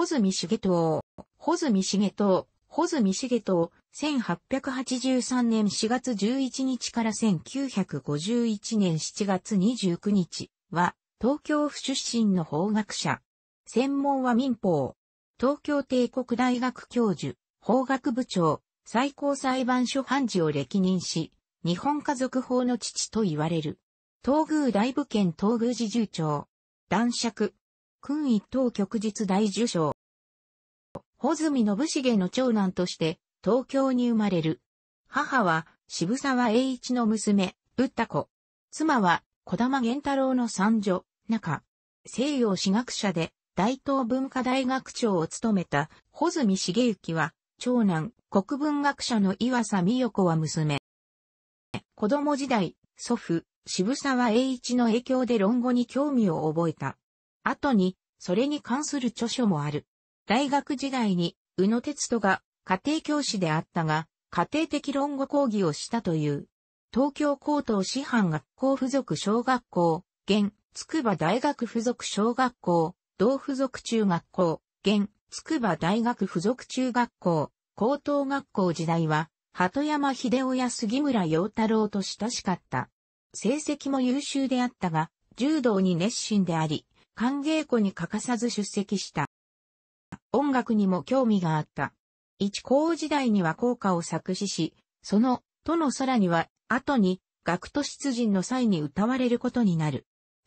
穂積重藤、穂積重藤、穂積重藤、1883年4月11日から1951年7月29日は、東京府出身の法学者。専門は民法。東京帝国大学教授、法学部長、最高裁判所判事を歴任し、日本家族法の父と言われる。東宮大部県東宮寺住長。男爵、君一等局日大受賞。穂積信繁の長男として、東京に生まれる。母は、渋沢栄一の娘、った子。妻は、小玉玄太郎の三女、中。西洋史学者で、大東文化大学長を務めた、穂積重幸は、長男、国文学者の岩佐美代子は娘。子供時代、祖父、渋沢栄一の影響で論語に興味を覚えた。後に、それに関する著書もある。大学時代に、宇野哲人が家庭教師であったが、家庭的論語講義をしたという。東京高等師範学校附属小学校、現、筑波大学附属小学校、同附属中学校、現、筑波大学附属中学校、高等学校時代は、鳩山秀夫や杉村陽太郎と親しかった。成績も優秀であったが、柔道に熱心であり、歓迎庫に欠かさず出席した。音楽にも興味があった。一高時代には効果を作詞し、その、との空には、後に、学徒出陣の際に歌われることになる。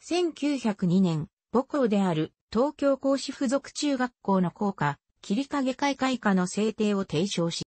1902年、母校である東京講師附属中学校の校歌、切影会会花の制定を提唱し、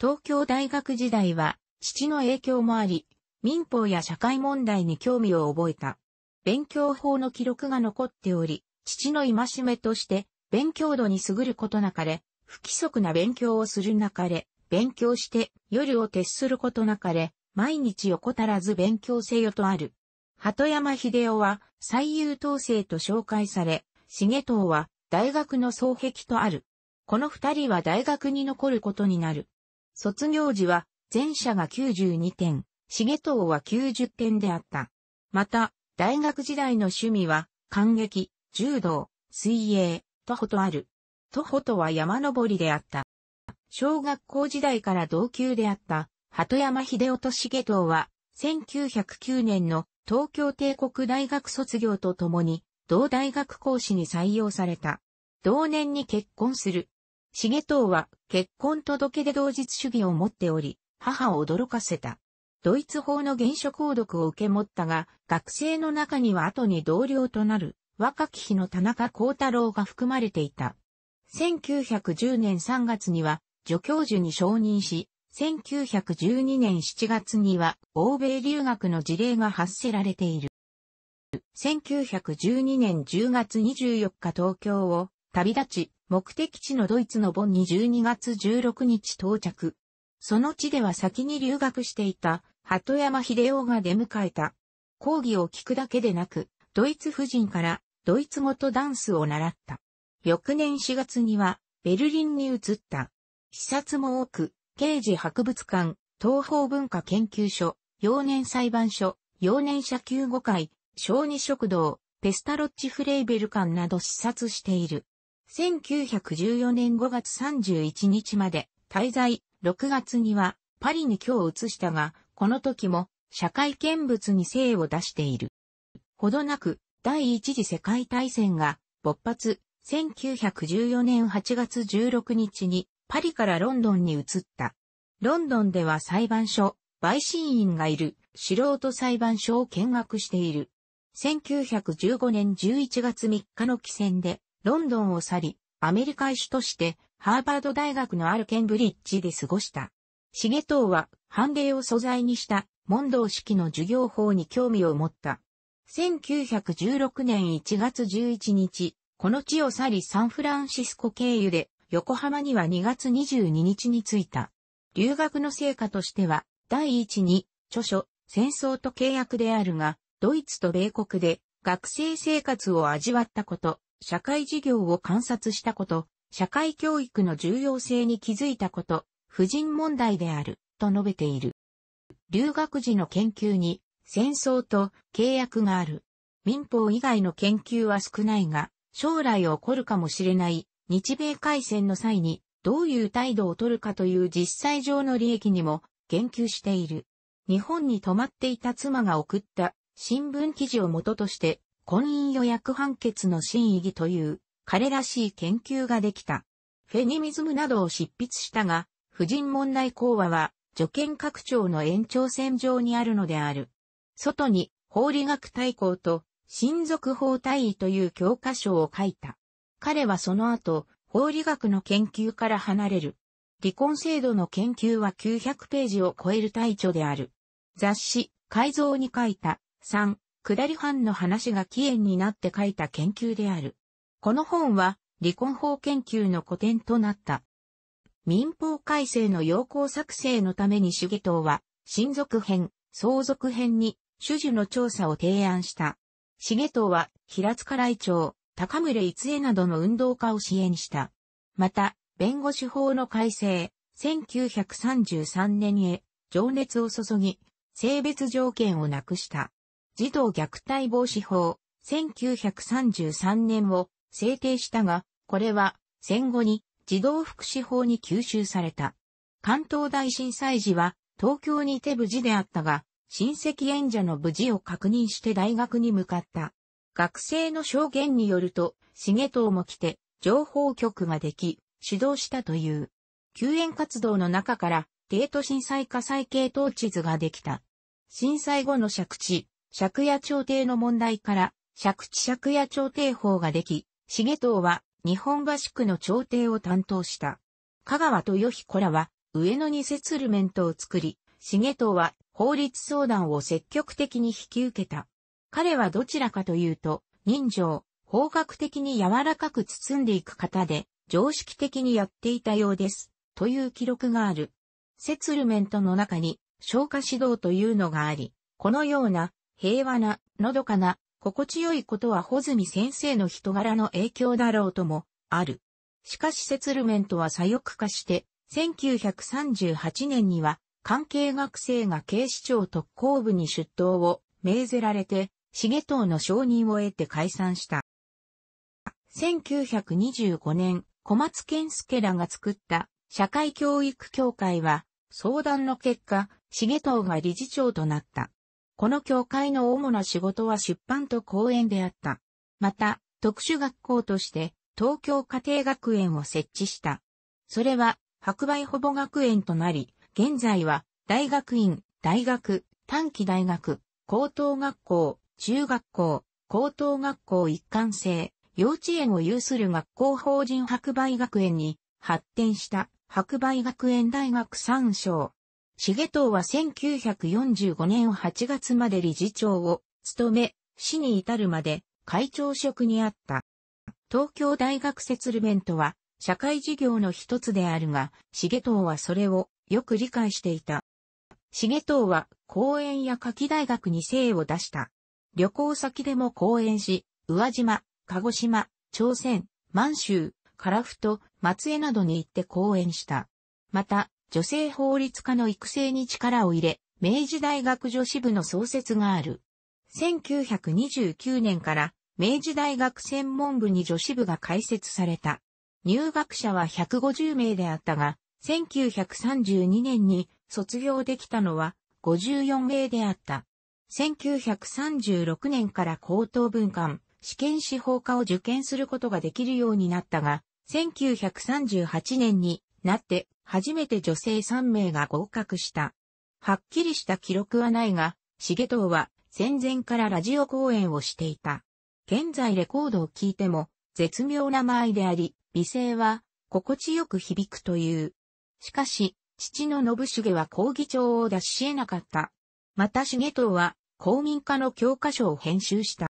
東京大学時代は、父の影響もあり、民法や社会問題に興味を覚えた。勉強法の記録が残っており、父の戒めとして、勉強度に優ることなかれ、不規則な勉強をするなかれ、勉強して夜を徹することなかれ、毎日横たらず勉強せよとある。鳩山秀夫は最優等生と紹介され、重藤は大学の双壁とある。この二人は大学に残ることになる。卒業時は前者が92点、重藤は90点であった。また、大学時代の趣味は、感激、柔道、水泳、徒歩とある。徒歩とは山登りであった。小学校時代から同級であった、鳩山秀夫と重藤は、1909年の東京帝国大学卒業とともに、同大学講師に採用された。同年に結婚する。重藤は結婚届で同日主義を持っており、母を驚かせた。ドイツ法の原書公読を受け持ったが、学生の中には後に同僚となる若き日の田中幸太郎が含まれていた。1910年3月には助教授に承認し、1912年7月には欧米留学の事例が発せられている。1912年10月24日東京を旅立ち、目的地のドイツのボンに12月16日到着。その地では先に留学していた鳩山秀夫が出迎えた。講義を聞くだけでなく、ドイツ夫人からドイツ語とダンスを習った。翌年4月にはベルリンに移った。視察も多く、刑事博物館、東方文化研究所、幼年裁判所、幼年者級護会、小児食堂、ペスタロッチフレーベル館など視察している。1914年5月31日まで滞在、6月にはパリに今日移したが、この時も社会見物に精を出している。ほどなく第一次世界大戦が勃発、1914年8月16日にパリからロンドンに移った。ロンドンでは裁判所、陪審員がいる素人裁判所を見学している。1915年11月3日の帰戦でロンドンを去り、アメリカ医師としてハーバード大学のあるケンブリッジで過ごした。重藤は、判例を素材にした問答式の授業法に興味を持った。1916年1月11日、この地を去りサンフランシスコ経由で横浜には2月22日に着いた。留学の成果としては、第一に、著書、戦争と契約であるが、ドイツと米国で学生生活を味わったこと、社会事業を観察したこと、社会教育の重要性に気づいたこと、婦人問題である、と述べている。留学時の研究に戦争と契約がある。民法以外の研究は少ないが、将来起こるかもしれない日米開戦の際にどういう態度を取るかという実際上の利益にも言及している。日本に泊まっていた妻が送った新聞記事を元として婚姻予約判決の真意義という彼らしい研究ができた。フェニミズムなどを執筆したが、婦人問題講話は、助研拡張の延長線上にあるのである。外に、法理学大綱と、親族法大尉という教科書を書いた。彼はその後、法理学の研究から離れる。離婚制度の研究は900ページを超える大著である。雑誌、改造に書いた、3、下り班の話が起源になって書いた研究である。この本は、離婚法研究の古典となった。民法改正の要項作成のために主義党は、親族編、相続編に、主樹の調査を提案した。主義党は、平塚来長、高村逸江などの運動家を支援した。また、弁護士法の改正、1933年へ、情熱を注ぎ、性別条件をなくした。児童虐待防止法、1933年を制定したが、これは戦後に児童福祉法に吸収された。関東大震災時は東京にいて無事であったが、親戚演者の無事を確認して大学に向かった。学生の証言によると、重藤も来て、情報局ができ、指導したという。救援活動の中から、帝都震災火災系統地図ができた。震災後の借地、借家調停の問題から、借地借家調停法ができ、重藤は日本合宿の朝廷を担当した。香川豊彦らは、上野にセツルメントを作り、重藤は法律相談を積極的に引き受けた。彼はどちらかというと、人情、方角的に柔らかく包んでいく方で、常識的にやっていたようです、という記録がある。セツルメントの中に、消化指導というのがあり、このような、平和な、のどかな、心地よいことは穂積先生の人柄の影響だろうとも、ある。しかしセツルメントは左翼化して、1938年には、関係学生が警視庁特攻部に出頭を命ぜられて、重藤の承認を得て解散した。1925年、小松健介らが作った社会教育協会は、相談の結果、重藤が理事長となった。この教会の主な仕事は出版と講演であった。また、特殊学校として東京家庭学園を設置した。それは、白梅保母学園となり、現在は、大学院、大学、短期大学、高等学校、中学校、高等学校一貫生、幼稚園を有する学校法人白梅学園に発展した白梅学園大学3章。重藤は1945年8月まで理事長を務め、死に至るまで会長職にあった。東京大学設ル弁ントは社会事業の一つであるが、重藤はそれをよく理解していた。重藤は公園や夏季大学に精を出した。旅行先でも講演し、宇和島、鹿児島、朝鮮、満州、樺太、松江などに行って講演した。また、女性法律家の育成に力を入れ、明治大学女子部の創設がある。1929年から明治大学専門部に女子部が開設された。入学者は150名であったが、1932年に卒業できたのは54名であった。1936年から高等文官、試験司法科を受験することができるようになったが、1938年になって初めて女性3名が合格した。はっきりした記録はないが、重藤は戦前からラジオ公演をしていた。現在レコードを聴いても、絶妙な間合いであり、美声は心地よく響くという。しかし、父の信繁は講義帳を出し得なかった。また重藤は公民化の教科書を編集した。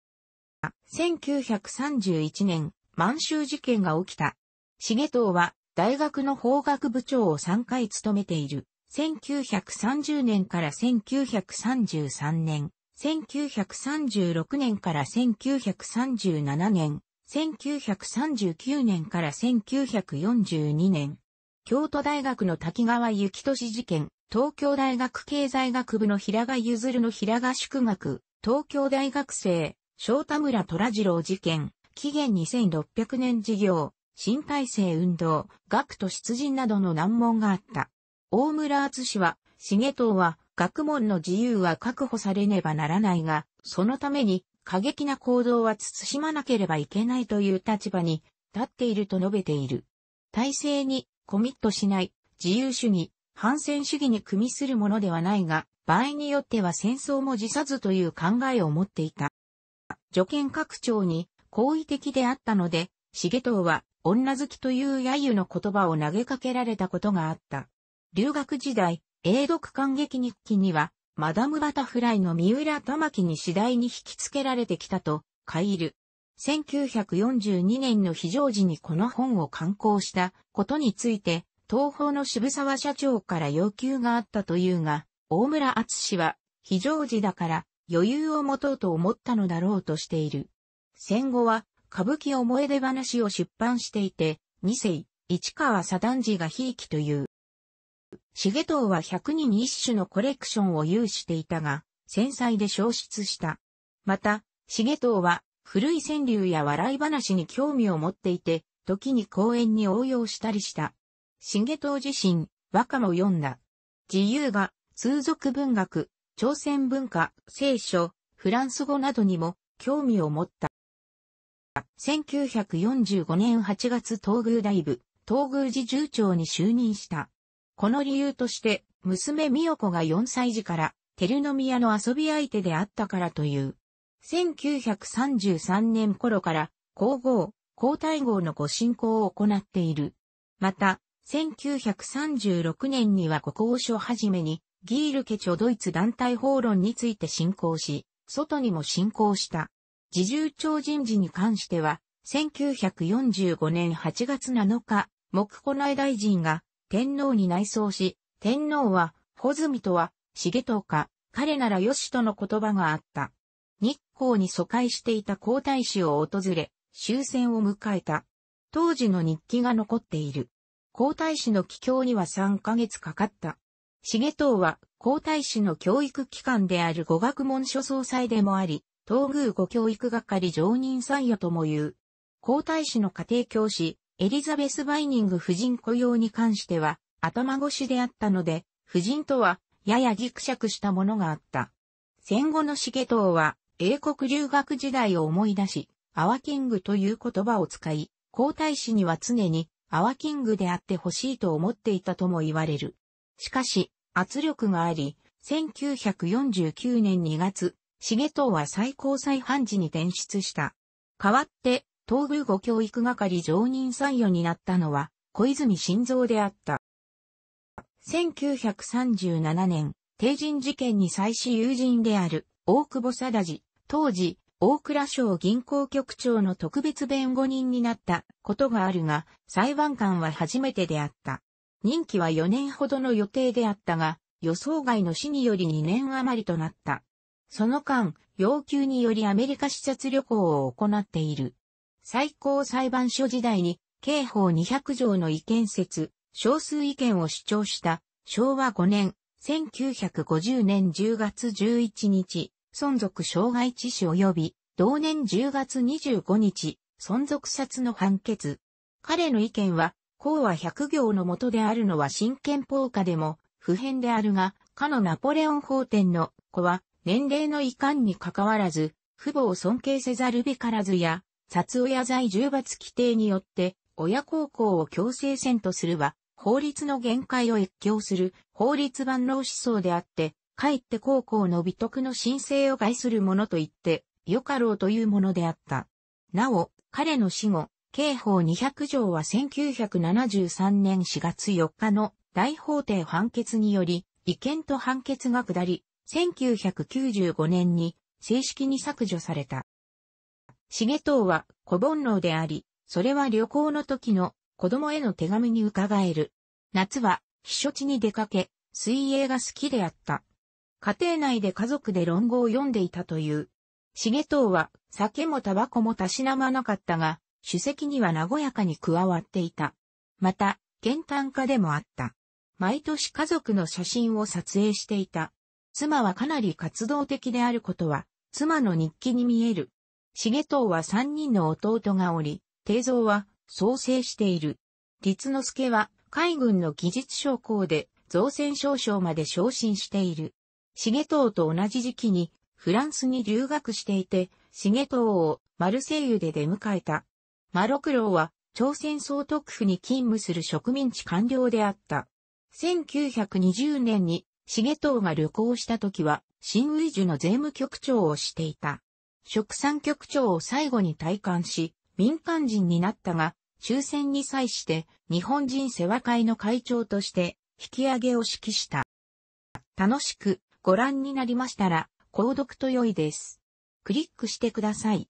1931年、満州事件が起きた。重藤は大学の法学部長を3回務めている。1930年から1933年、1936年から1937年、1939年から1942年、京都大学の滝川幸俊事件、東京大学経済学部の平賀譲の平賀宿学、東京大学生、翔太村虎次郎事件、期限2600年事業、新体制運動、学徒出陣などの難問があった。大村厚氏は、重藤は、学問の自由は確保されねばならないが、そのために、過激な行動は慎まなければいけないという立場に立っていると述べている。体制にコミットしない自由主義、反戦主義に組みするものではないが、場合によっては戦争も辞さずという考えを持っていた。助権拡張に好意的であったので、重藤は女好きという揶揄の言葉を投げかけられたことがあった。留学時代、英読感激日記には、マダムバタフライの三浦玉木に次第に引き付けられてきたと、書いる。1942年の非常時にこの本を刊行したことについて、東方の渋沢社長から要求があったというが、大村厚氏は、非常時だから余裕を持とうと思ったのだろうとしている。戦後は歌舞伎思い出話を出版していて、二世、市川左段次がひいきという。重藤は百人一種のコレクションを有していたが、繊細で消失した。また、重藤は古い川柳や笑い話に興味を持っていて、時に公演に応用したりした。重藤自身、和歌も読んだ。自由が、通俗文学、朝鮮文化、聖書、フランス語などにも興味を持った。1945年8月東宮大部、東宮寺住長に就任した。この理由として、娘美代子が4歳児から、照宮の遊び相手であったからという。1933年頃から、皇后、皇太后のご進行を行っている。また、1936年には国王書はじめに、ギールケチョドイツ団体法論について進行し、外にも進行した。自重長人事に関しては、1945年8月7日、木古内大臣が天皇に内装し、天皇は、穂積とは、重藤か、彼ならよしとの言葉があった。日光に疎開していた皇太子を訪れ、終戦を迎えた。当時の日記が残っている。皇太子の帰郷には3ヶ月かかった。重藤は皇太子の教育機関である語学文書総裁でもあり、東宮御教育係常任参与とも言う。皇太子の家庭教師、エリザベス・バイニング夫人雇用に関しては、頭越しであったので、夫人とは、ややギクシャクしたものがあった。戦後の重藤は、英国留学時代を思い出し、アワキングという言葉を使い、皇太子には常に、アワキングであってほしいと思っていたとも言われる。しかし、圧力があり、1949年2月、重藤は最高裁判事に転出した。代わって、東宮後教育係常任参与になったのは、小泉晋三であった。1937年、帝人事件に際始友人である、大久保貞治、当時、大倉省銀行局長の特別弁護人になったことがあるが、裁判官は初めてであった。任期は4年ほどの予定であったが、予想外の死により2年余りとなった。その間、要求によりアメリカ視察旅行を行っている。最高裁判所時代に、刑法200条の違憲説、少数意見を主張した、昭和5年、1950年10月11日、存続障害致死及び、同年10月25日、存続殺の判決。彼の意見は、公は百行のもとであるのは新憲法下でも、不変であるが、かのナポレオン法典の、子は、年齢の遺憾に関わらず、父母を尊敬せざるべからずや、殺親罪重罰規定によって、親孝行を強制せんとするは、法律の限界を越境する法律万能思想であって、かえって高校の美徳の申請を害するものと言って、よかろうというものであった。なお、彼の死後、刑法200条は1973年4月4日の大法廷判決により、違憲と判決が下り、1995年に正式に削除された。重藤は小煩悩であり、それは旅行の時の子供への手紙に伺える。夏は避暑地に出かけ、水泳が好きであった。家庭内で家族で論語を読んでいたという。重藤は酒もタバコもたしなまなかったが、主席には和やかに加わっていた。また、玄関家でもあった。毎年家族の写真を撮影していた。妻はかなり活動的であることは、妻の日記に見える。重藤は三人の弟がおり、定蔵は創生している。立之助は海軍の技術将校で造船少将まで昇進している。重藤と同じ時期にフランスに留学していて、重藤をマルセイユで出迎えた。マロクロウは朝鮮総督府に勤務する植民地官僚であった。1920年に重藤が旅行した時は、新ウイジュの税務局長をしていた。職産局長を最後に退官し、民間人になったが、終戦に際して日本人世話会の会長として引き上げを指揮した。楽しくご覧になりましたら、購読と良いです。クリックしてください。